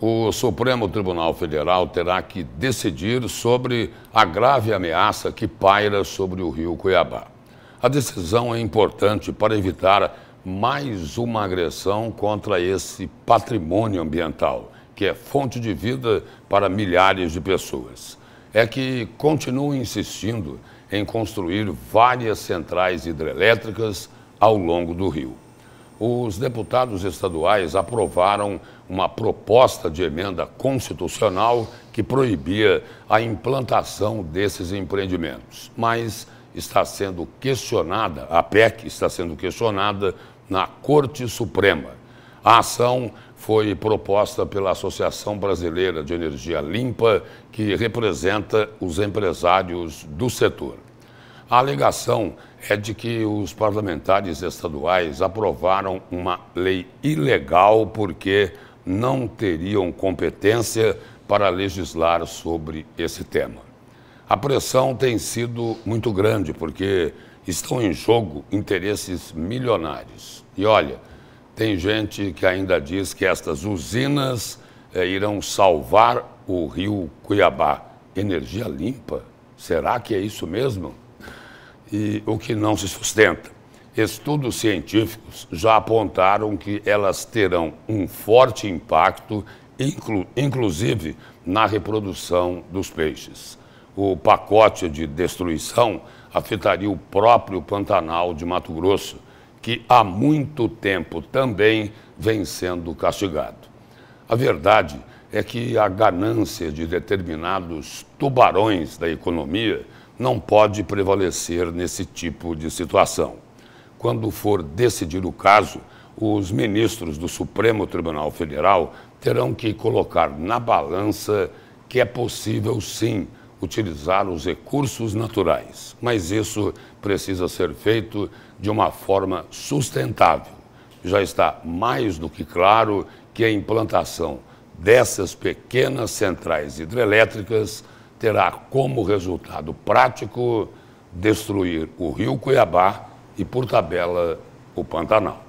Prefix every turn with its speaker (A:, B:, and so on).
A: o Supremo Tribunal Federal terá que decidir sobre a grave ameaça que paira sobre o rio Cuiabá. A decisão é importante para evitar mais uma agressão contra esse patrimônio ambiental, que é fonte de vida para milhares de pessoas. É que continua insistindo em construir várias centrais hidrelétricas ao longo do rio os deputados estaduais aprovaram uma proposta de emenda constitucional que proibia a implantação desses empreendimentos. Mas está sendo questionada, a PEC está sendo questionada na Corte Suprema. A ação foi proposta pela Associação Brasileira de Energia Limpa, que representa os empresários do setor. A alegação é de que os parlamentares estaduais aprovaram uma lei ilegal porque não teriam competência para legislar sobre esse tema. A pressão tem sido muito grande porque estão em jogo interesses milionários. E olha, tem gente que ainda diz que estas usinas é, irão salvar o rio Cuiabá. Energia limpa? Será que é isso mesmo? e o que não se sustenta. Estudos científicos já apontaram que elas terão um forte impacto, inclu inclusive na reprodução dos peixes. O pacote de destruição afetaria o próprio Pantanal de Mato Grosso, que há muito tempo também vem sendo castigado. A verdade é que a ganância de determinados tubarões da economia não pode prevalecer nesse tipo de situação. Quando for decidir o caso, os ministros do Supremo Tribunal Federal terão que colocar na balança que é possível, sim, utilizar os recursos naturais, mas isso precisa ser feito de uma forma sustentável. Já está mais do que claro que a implantação dessas pequenas centrais hidrelétricas terá como resultado prático destruir o Rio Cuiabá e, por tabela, o Pantanal.